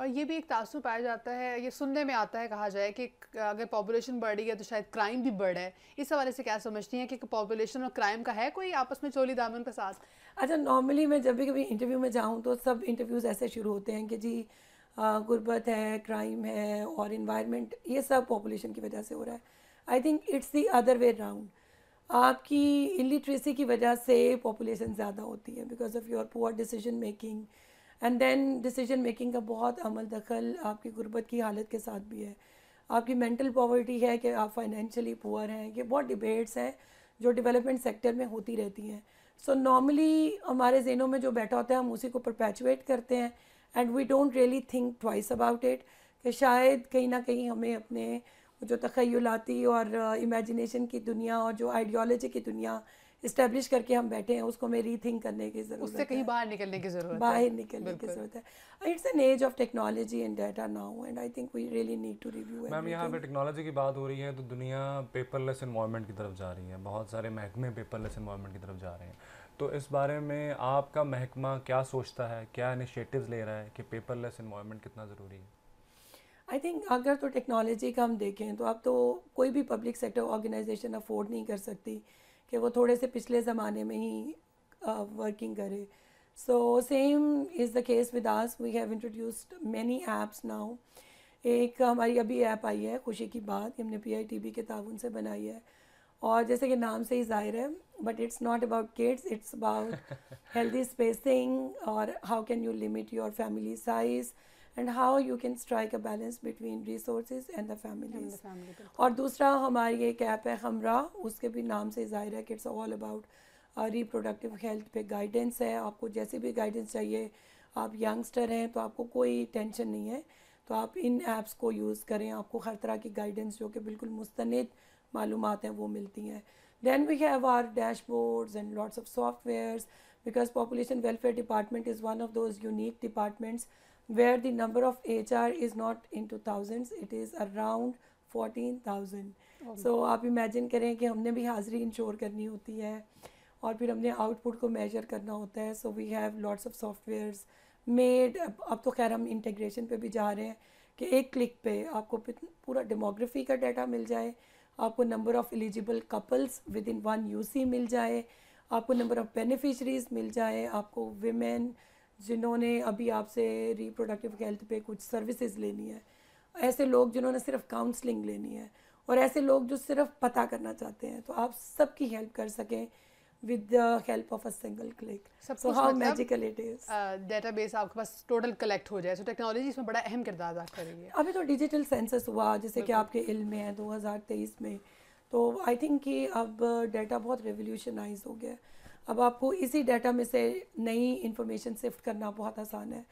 S2: और ये भी एक तासुर पाया जाता है ये सुनने में आता है कहा जाए कि अगर पॉपुलेशन बढ़ रही है तो शायद क्राइम भी बढ़ है इस हवाले से क्या
S1: समझती हैं कि पॉपुलेशन और क्राइम का है कोई आपस में चोली दामन का साथ अच्छा नॉर्मली मैं जब भी कभी इंटरव्यू में जाऊँ तो सब इंटरव्यूज़ ऐसे शुरू होते हैं कि जी गुर्बत है क्राइम है और इन्वायरमेंट ये सब पॉपुलेशन की वजह से हो रहा है I think it's the other way round आपकी इलिटरेसी की वजह से पॉपुलेशन ज़्यादा होती है because of your poor decision making and then decision making का बहुत अमल दखल आपकी गुर्बत की हालत के साथ भी है आपकी मेंटल पॉवर्टी है कि आप फाइनेंशियली पुअर हैं ये बहुत डिबेट्स हैं जो डेवलपमेंट सेक्टर में होती रहती हैं सो नॉर्मली हमारे जेनों में जो बैठा होता है हम उसी को परपैचुएट करते हैं and we don't really think twice about it कि शायद कहीं ना कहीं हमें अपने जो तखयलाती और इमेजिनेशन की दुनिया और जो आइडियोलॉजी की दुनिया इस्टेब्लिश करके हम बैठे हैं उसको हमें रीथिंक करने की जरूरत उससे कहीं बाहर निकलने की जरूरत बाहर निकलने की जरूरत है it's an age of technology and data now and I think we really need to review ma'am यहाँ पे
S3: टेक्नोलॉजी की बात हो रही है तो दुनिया पेपरलेस इन्वायरमेंट की तरफ जा रही है बहुत सारे महकमे पेपरलेस इन्वायरमेंट की तरफ जा रहे हैं तो इस बारे में आपका महकमा क्या सोचता है क्या इनिशिएटिव्स ले रहा है कि पेपरलेस इन्वायरमेंट कितना ज़रूरी है
S1: आई थिंक अगर तो टेक्नोलॉजी का हम देखें तो अब तो कोई भी पब्लिक सेक्टर ऑर्गेनाइजेशन अफोर्ड नहीं कर सकती कि वो थोड़े से पिछले ज़माने में ही वर्किंग करे so same is the case with us we have introduced many apps now एक हमारी अभी ऐप आई है खुशी की बात हमने पी आई टी बी के ताउन से बनाई है और जैसे कि नाम से ही जाहिर है but it's not about kids it's about healthy spacing और how can you limit your family size and how you can strike a balance between resource and the family और दूसरा हमारी एक ऐप है हमरा उसके भी नाम से ज़ाहिर है कि it's all about reproductive health पे गाइडेंस है आपको जैसे भी गाइडेंस चाहिए आप यंगस्टर हैं तो आपको कोई टेंशन नहीं है तो आप इन ऐप्स को यूज़ करें आपको हर तरह की गाइडेंस जो कि बिल्कुल मुस्तंद मालूम हैं वो मिलती हैं then we have our dashboards and lots of softwares because population welfare department is one of those unique departments where the number of HR is not into thousands, it is around 14,000. So so, आप इमेजिन करें कि हमने भी हाज़िरी इंश्योर करनी होती है और फिर हमने आउटपुट को मेजर करना होता है so we have lots of softwares made अब तो खैर हम इंटीग्रेशन पे भी जा रहे हैं कि एक क्लिक पे आपको पूरा डेमोग्राफी का डाटा मिल जाए आपको number of eligible couples within one UC मिल जाए आपको नंबर ऑफ़ बेनिफिशरीज मिल जाए आपको वेमेन जिन्होंने अभी आपसे रिप्रोडक्टिव हेल्थ पे कुछ सर्विसेज लेनी है ऐसे लोग जिन्होंने सिर्फ काउंसलिंग लेनी है और ऐसे लोग जो सिर्फ पता करना चाहते हैं तो आप सबकी हेल्प कर सकें with the help of a single click so how magical it
S2: is database आपके पास टोटल कलेक्ट हो जाए सो टेक्नोलॉजी इसमें बड़ा अहम किरदार अदा करेगी
S1: अभी तो डिजिटल सेंसस हुआ जैसे कि आपके इल्म में है 2023 में तो आई थिंक कि अब डेटा बहुत रेवोल्यूशनाइज हो गया है अब आपको इसी डाटा में से नई इन्फॉर्मेशन शिफ्ट करना बहुत आसान है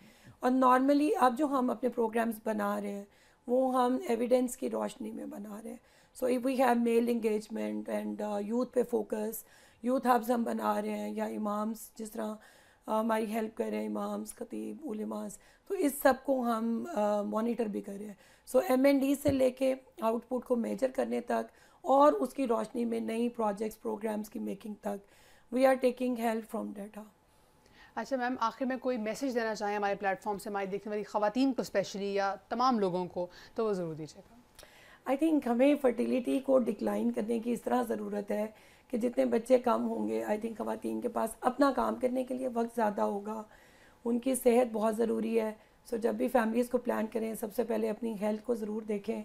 S1: और नॉर्मली अब जो हम अपने प्रोग्राम्स बना रहे हैं वो हम एविडेंस की रोशनी में बना रहे हैं so if we have male engagement and youth पे फोकस यूथ हब्स हम बना रहे हैं या इमाम्स जिस तरह uh, हमारी uh, हेल्प कर रहे हैं इमाम्स खतीब उलमास तो इस सब को हम मॉनिटर uh, भी कर रहे हैं सो एम एन डी से लेके आउटपुट को मेजर करने तक और उसकी रोशनी में नई प्रोजेक्ट्स प्रोग्राम्स की मेकिंग तक we are taking help from data अच्छा मैम
S2: आखिर में कोई मैसेज देना चाहें हमारे प्लेटफॉर्म से हमारी देखने वाली खातन को स्पेशली या तमाम लोगों को तो
S1: वो ज़रूर दीजिएगा आई थिंक हमें फर्टिलिटी को डिक्लाइन करने की इस तरह ज़रूरत है कि जितने बच्चे कम होंगे आई थिंक ख़वान के पास अपना काम करने के लिए वक्त ज़्यादा होगा उनकी सेहत बहुत ज़रूरी है सो जब भी फैमिलीज़ को प्लान करें सबसे पहले अपनी हेल्थ को ज़रूर देखें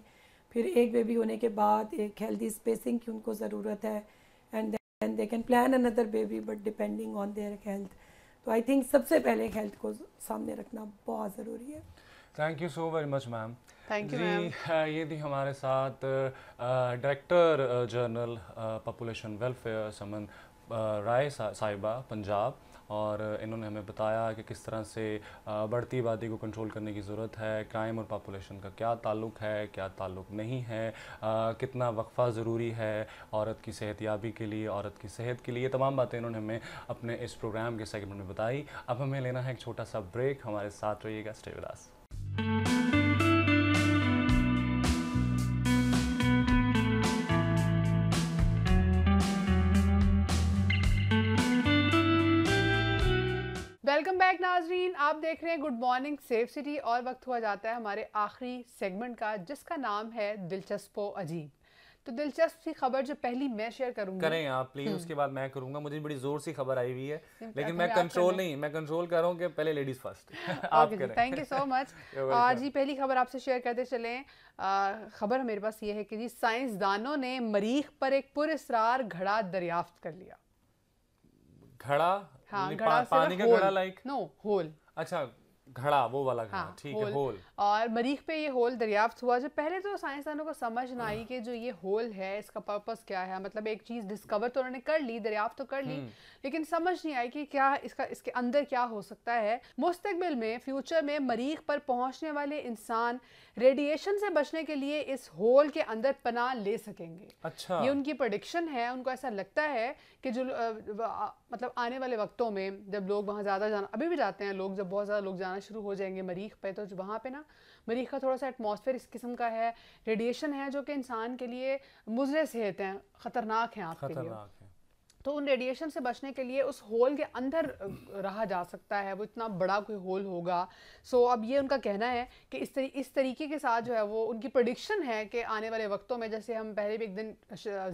S1: फिर एक बेबी होने के बाद एक हेल्दी स्पेसिंग की उनको ज़रूरत है and and they can plan another baby but depending on their health तो आई थिंक सबसे पहले हेल्थ को सामने रखना बहुत ज़रूरी है
S3: thank you so very much ma'am thank you जी ये थी हमारे साथ director general population welfare Saman Rai साहिबा पंजाब और इन्होंने हमें बताया कि किस तरह से बढ़ती आबादी को कंट्रोल करने की ज़रूरत है क्राइम और पापोलेशन का क्या ताल्लुक़ है क्या ताल्लुक़ नहीं है कितना वक्फ़ा ज़रूरी है औरत की सेहत याबी के लिए औरत की सेहत के लिए तमाम बातें इन्होंने हमें अपने इस प्रोग्राम के सेगमेंट में बताई अब हमें लेना है एक छोटा सा ब्रेक हमारे साथ रहिएगा स्टेविदास
S2: बैक नाजरीन आप देख रहे हैं गुड मॉर्निंग सेफ सिटी और वक्त हुआ जाता है हमारे आखिरी सेगमेंट का जिसका नाम है दिलचस्प अजीब तो दिलचस्प सी खबर जो पहली मैं शेयर करूंगा करें आप प्लीज हम्म। उसके
S3: बाद मैं करूंगा मुझे बड़ी जोर सी खबर आई हुई है लेकिन मैं कंट्रोल नहीं मैं कंट्रोल कर रहा हूँ कि पहले लेडीज फर्स्ट आप करें थैंक यू सो
S2: मच आज ही पहली खबर आपसे शेयर करते चले खबर मेरे पास ये है कि जी साइंसदानों ने मरीख पर एक पुरस्रार घड़ा दरियाफ्त कर लिया
S3: घड़ा हाँ, पानी का घड़ा लाइक नो होल अच्छा घड़ा वो वाला घड़ा हाँ, ठीक है होल
S2: और मरीख पे ये होल दरियाफ्त हुआ जब पहले तो साइंसदानों को समझ ना आई कि जो ये होल है इसका पर्पस क्या है मतलब एक चीज डिस्कवर तो उन्होंने कर ली दरियाफ्त तो कर ली हम्म। लेकिन समझ नहीं आई कि क्या इसका इसके अंदर क्या हो सकता है मुस्तकबिल में फ्यूचर में मरीख पर पहुंचने वाले इंसान रेडिएशन से बचने के लिए इस होल के अंदर पनाह ले सकेंगे
S3: अच्छा ये उनकी
S2: प्रडिक्शन है उनको ऐसा लगता है कि जो मतलब आने वाले वक्तों में जब लोग वहाँ ज़्यादा जाना अभी भी जाते हैं लोग जब बहुत ज़्यादा लोग जाना शुरू हो जाएंगे मरीख पे तो वहाँ पे ना मरीख का थोड़ा सा एटमोसफेयर इस किस्म का है रेडिएशन है जो कि इंसान के लिए मुजरे सेहत हैं ख़तरनाक हैं आपके लिए तो उन रेडिएशन से बचने के लिए उस होल के अंदर रहा जा सकता है वो इतना बड़ा कोई होल होगा सो अब ये उनका कहना है कि इस तरी, इस तरीके के साथ जो है वो उनकी प्रडिक्शन है कि आने वाले वक्तों में जैसे हम पहले भी एक दिन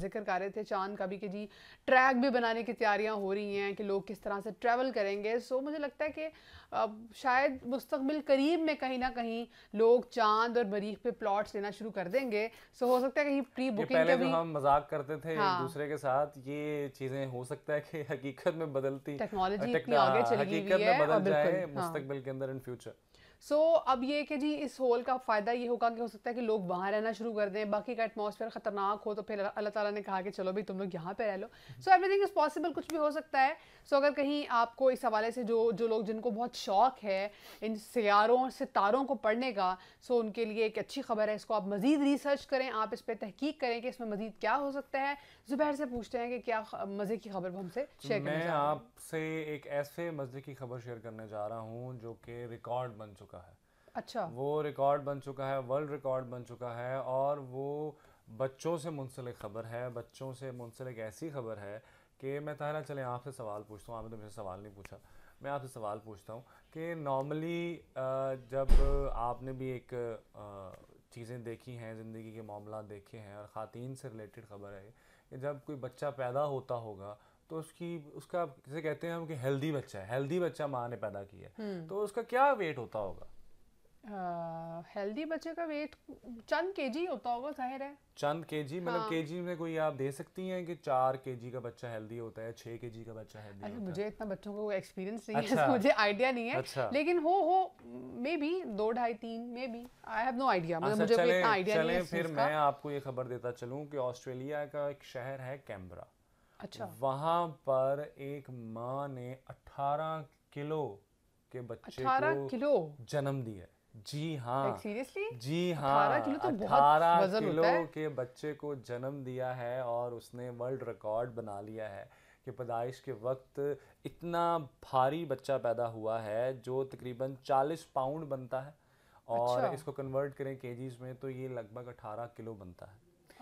S2: जिक्र कर रहे थे चांद का भी कि जी ट्रैक भी बनाने की तैयारियाँ हो रही हैं कि लोग किस तरह से ट्रैवल करेंगे सो मुझे लगता है कि शायद मुस्तबिल करीब में कहीं ना कहीं लोग चांद और मरीख पे प्लॉट्स लेना शुरू कर देंगे सो हो सकता है कहीं प्री बुकिंग
S3: हम मजाक करते थे हाँ, दूसरे के साथ ये चीज़ें चीजें हो सकता है कि हकीकत में बदलती टेक्नोलॉजी इतनी आगे चली हकीकत में बदल जाए हाँ। मुस्तकबिल के अंदर इन फ्यूचर
S2: सो so, अब ये कि जी इस होल का फ़ायदा ये होगा कि हो सकता है कि लोग वहाँ रहना शुरू कर दें बाकी का एटमॉस्फेयर ख़तरनाक हो तो फिर अल्लाह ताला ने कहा कि चलो भी तुम लोग यहाँ पे रह लो सो एवरीथिंग इज़ पॉसिबल कुछ भी हो सकता है सो so, अगर कहीं आपको इस हवाले से जो जो लोग जिनको बहुत शौक़ है इन सियारों सितारों को पढ़ने का सो so उनके लिए एक अच्छी खबर है इसको आप मज़ीद रिसर्च करें आप इस पर तहकीक करें कि इसमें मज़ीद क्या हो सकता है जुबैर से पूछते हैं कि क्या मज़े की खबर हमसे शेयर मैं
S3: आपसे एक ऐसे मज़े की खबर शेयर करने जा रहा हूँ जो कि रिकॉर्ड बन चुका है अच्छा वो रिकॉर्ड बन चुका है वर्ल्ड रिकॉर्ड बन चुका है और वो बच्चों से मुंसलिक खबर है बच्चों से मुंसलिक ऐसी खबर है कि मैं तहरा चले आपसे सवाल पूछता हूँ आपने तो मुझसे सवाल नहीं पूछा मैं आपसे सवाल पूछता हूँ कि नॉर्मली जब आपने भी एक चीज़ें देखी हैं ज़िंदगी के मामला देखे हैं और ख़ातन से रिलेटेड खबर है कि जब कोई बच्चा पैदा होता होगा तो उसकी उसका जैसे कहते हैं हम कि हेल्दी बच्चा है हेल्दी बच्चा माँ ने पैदा किया है हम्म। तो उसका क्या वेट होता होगा
S2: हेल्दी बच्चे का वेट चंद केजी होता होगा जाहिर है
S3: चंद केजी मतलब हाँ। केजी में कोई आप दे सकती हैं कि चार केजी का बच्चा हेल्दी होता है छह केजी का बच्चा हेल्दी अच्छा,
S2: होता मुझे है। इतना बच्चों को एक्सपीरियंस नहीं अच्छा। है मुझे आइडिया नहीं है अच्छा। लेकिन हो हो मे बी दो ढाई तीन maybe I have no idea मतलब अच्छा, मुझे कोई
S3: इतना आइडिया नहीं है फिर मैं आपको ये खबर देता चलूँ कि ऑस्ट्रेलिया का एक शहर है कैमरा अच्छा वहाँ पर एक माँ ने अठारह किलो के बच्चे को जन्म दिया जी हाँ
S2: सीरियसली like, जी हाँ किलो तो बहुत वजन किलो होता है।
S3: के बच्चे को जन्म दिया है और उसने वर्ल्ड रिकॉर्ड बना लिया है कि पैदाइश के वक्त इतना भारी बच्चा पैदा हुआ है जो तकरीबन 40 पाउंड बनता है और अच्छा। इसको कन्वर्ट करें केजीज में तो ये लगभग 18 किलो बनता है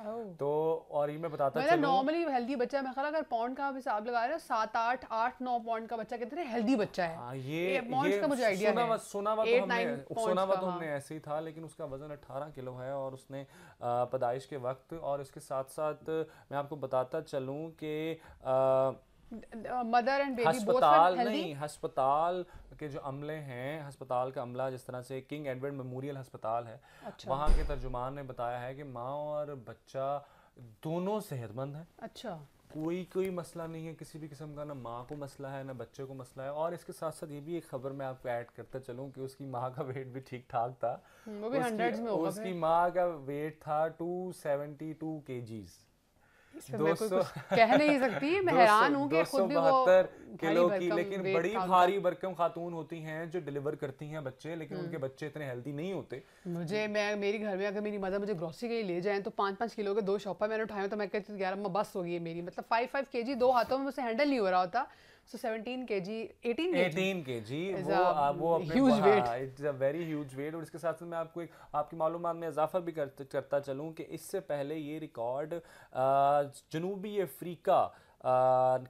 S3: Oh. तो और ये मैं बताता चलूं नॉर्मली
S2: हेल्दी बच्चा मैं अगर पाउंड का हिसाब लगा रहे हो सात आठ आठ नौ पाउंड का बच्चा कितने हेल्दी
S3: बच्चा है हाँ, ये, ये का मुझे आइडिया है सोनावा तो हमने सोनावा तो हमने हाँ। ऐसे ही था लेकिन उसका वजन 18 किलो है और उसने पैदाइश के वक्त और इसके साथ साथ मैं आपको बताता चलूँ कि
S2: मदर एंड बेबी अस्पताल नहीं
S3: अस्पताल के जो अमले हैं अस्पताल का अमला जिस तरह से किंग एडवर्ड मेमोरियल अस्पताल है अच्छा। वहाँ के तर्जुमान ने बताया है कि माँ और बच्चा दोनों सेहतमंद है अच्छा कोई कोई मसला नहीं है किसी भी किस्म का ना माँ को मसला है ना बच्चे को मसला है और इसके साथ साथ ये भी एक खबर मैं आपको ऐड करता चलूँ कि उसकी माँ का वेट भी ठीक ठाक था हम्म, वो भी उसकी, में उसकी माँ का वेट था टू सेवेंटी टू के जीज़ दो सौ कह नहीं सकती मैं हैरान हूँ कि खुद भी वो किलो की लेकिन बड़ी भारी बरकम खातून होती हैं जो डिलीवर करती हैं बच्चे लेकिन हम्म। उनके बच्चे इतने हेल्दी नहीं होते
S2: मुझे मैं मेरी घर में अगर मेरी मदर मुझे ग्रोसरी के लिए ले जाएं तो पाँच पाँच किलो के दो शॉपर मैंने उठाए तो मैं कहती यार अम्मा बस हो गई मेरी मतलब फाइव फाइव के जी दो हाथों में मुझसे हैंडल नहीं हो रहा होता so 17 kg 18 kg 18
S3: kg वो आप it's a very huge weight और इसके साथ साथ मैं आपको एक आपकी मालूम में इजाफा भी करता चलूँ कि इससे पहले ये रिकॉर्ड जनूबी अफ्रीका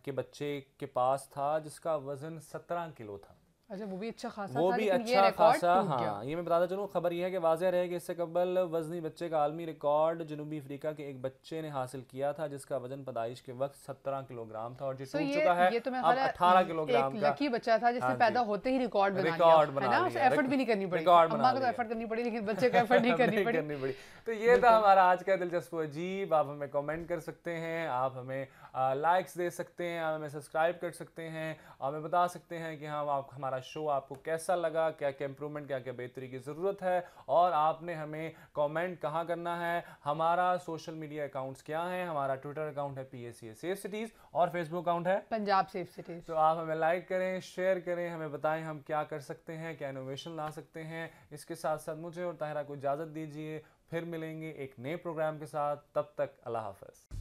S3: के बच्चे के पास था जिसका वज़न 17 किलो था
S2: अच्छा वो भी अच्छा खासा वो था, भी अच्छा ये खासा हाँ
S3: ये मैं बताता चलूँ खबर ये है कि वाजह रहे कि इससे कबल वजनी बच्चे का आलमी रिकॉर्ड जनूबी अफ्रीका के एक बच्चे ने हासिल किया था जिसका वजन पैदाइश के वक्त सत्रह किलोग्राम था और जो टूट चुका है ये तो मैं अब अठारह किलोग्राम का लकी बच्चा था जिसने हाँ पैदा
S2: होते ही रिकॉर्ड रिकॉर्ड बना एफर्ट भी नहीं करनी पड़ी रिकॉर्ड को एफर्ट तो करनी पड़ी लेकिन बच्चे को एफर्ट नहीं करनी
S3: पड़ी तो ये था हमारा आज का दिलचस्प अजीब आप हमें कॉमेंट कर सकते हैं आप हमें लाइक्स दे सकते हैं हमें सब्सक्राइब कर सकते हैं हमें बता सकते हैं कि हाँ आप हमारा शो आपको कैसा लगा क्या क्या इम्प्रूवमेंट क्या क्या बेहतरी की ज़रूरत है और आपने हमें कमेंट कहाँ करना है हमारा सोशल मीडिया अकाउंट्स क्या है हमारा ट्विटर अकाउंट है पी एस सेफ सिटीज़ और फेसबुक अकाउंट है पंजाब सेफ सिटीज़ तो आप हमें लाइक करें शेयर करें हमें बताएं हम क्या कर सकते हैं क्या इनोवेशन ला सकते हैं इसके साथ साथ मुझे और ताहरा को इजाज़त दीजिए फिर मिलेंगे एक नए प्रोग्राम के साथ तब तक अल्लाह हाफ